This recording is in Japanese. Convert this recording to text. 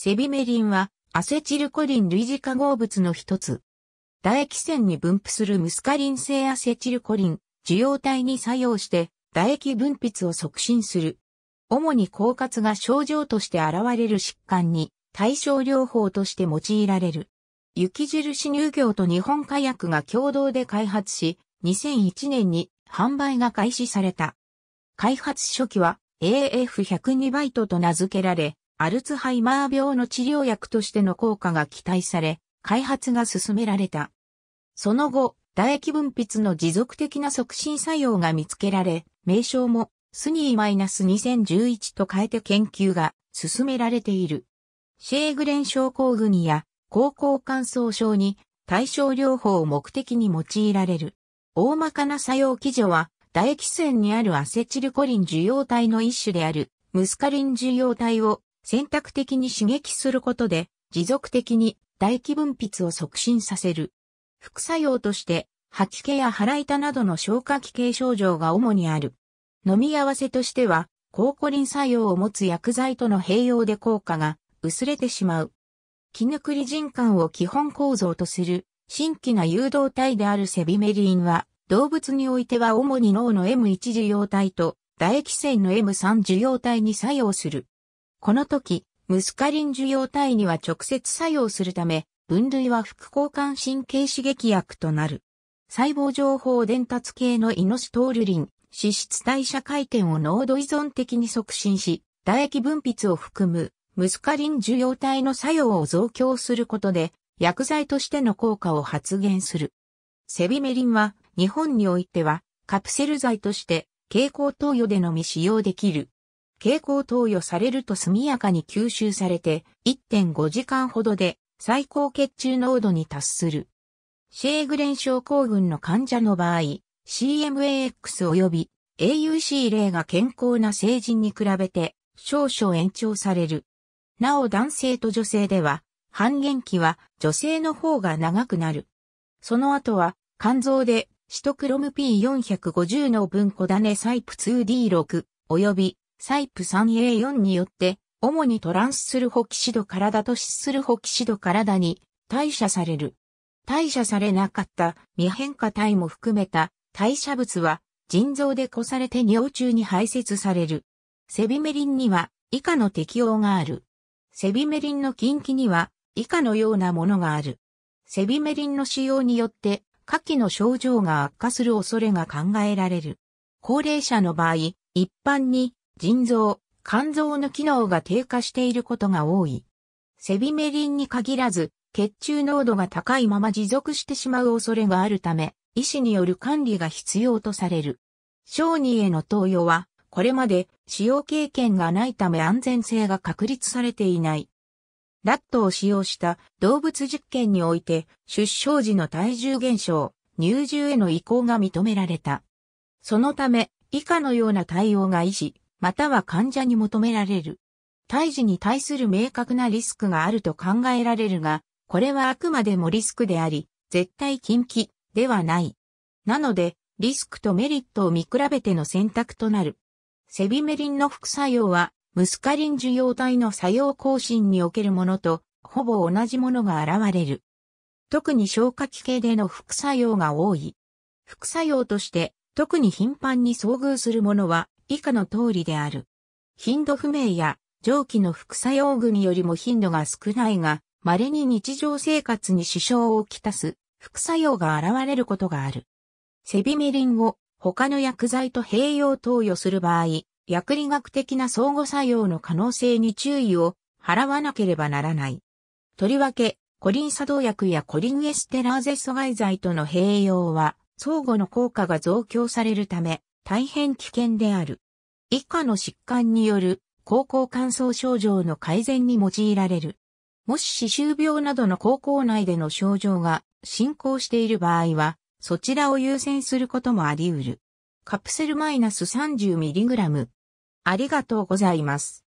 セビメリンはアセチルコリン類似化合物の一つ。唾液腺に分布するムスカリン性アセチルコリン受容体に作用して唾液分泌を促進する。主に狡猾が症状として現れる疾患に対症療法として用いられる。雪印乳業と日本火薬が共同で開発し、2001年に販売が開始された。開発初期は AF102 バイトと名付けられ、アルツハイマー病の治療薬としての効果が期待され、開発が進められた。その後、唾液分泌の持続的な促進作用が見つけられ、名称もスニー -2011 と変えて研究が進められている。シェーグレン症候群や高校乾燥症に対症療法を目的に用いられる。大まかな作用基準は、唾液腺にあるアセチルコリン受容体の一種であるムスカリン受容体を選択的に刺激することで、持続的に唾液分泌を促進させる。副作用として、吐き気や腹痛などの消化器系症状が主にある。飲み合わせとしては、抗コリン作用を持つ薬剤との併用で効果が薄れてしまう。くり人感を基本構造とする新規な誘導体であるセビメリンは、動物においては主に脳の M1 受容体と唾液腺の M3 受容体に作用する。この時、ムスカリン受容体には直接作用するため、分類は副交感神経刺激薬となる。細胞情報伝達系のイノシトールリン、脂質代謝回転を濃度依存的に促進し、唾液分泌を含む、ムスカリン受容体の作用を増強することで、薬剤としての効果を発現する。セビメリンは、日本においては、カプセル剤として、蛍光投与でのみ使用できる。蛍光投与されると速やかに吸収されて1.5時間ほどで最高血中濃度に達する。シェーグレン症候群の患者の場合、CMAX 及び AUC 例が健康な成人に比べて少々延長される。なお男性と女性では、半減期は女性の方が長くなる。その後は、肝臓でシトクロム P450 の分子種サイプ 2D6 及びサイプ 3A4 によって、主にトランスするホキシド体と失するホキシド体に代謝される。代謝されなかった未変化体も含めた代謝物は腎臓で越されて尿中に排泄される。セビメリンには以下の適応がある。セビメリンの禁忌には以下のようなものがある。セビメリンの使用によって下記の症状が悪化する恐れが考えられる。高齢者の場合、一般に腎臓、肝臓の機能が低下していることが多い。セビメリンに限らず、血中濃度が高いまま持続してしまう恐れがあるため、医師による管理が必要とされる。小児への投与は、これまで使用経験がないため安全性が確立されていない。ラットを使用した動物実験において、出生時の体重減少、乳児への移行が認められた。そのため、以下のような対応が医師、または患者に求められる。胎児に対する明確なリスクがあると考えられるが、これはあくまでもリスクであり、絶対禁忌ではない。なので、リスクとメリットを見比べての選択となる。セビメリンの副作用は、ムスカリン受容体の作用更新におけるものと、ほぼ同じものが現れる。特に消化器系での副作用が多い。副作用として、特に頻繁に遭遇するものは、以下の通りである。頻度不明や蒸気の副作用群よりも頻度が少ないが、稀に日常生活に支障をきたす副作用が現れることがある。セビメリンを他の薬剤と併用投与する場合、薬理学的な相互作用の可能性に注意を払わなければならない。とりわけ、コリン作動薬やコリンエステラーゼ阻害剤との併用は、相互の効果が増強されるため、大変危険である。以下の疾患による高校乾燥症状の改善に用いられる。もし歯周病などの高校内での症状が進行している場合は、そちらを優先することもあり得る。カプセルマイナス 30mg。ありがとうございます。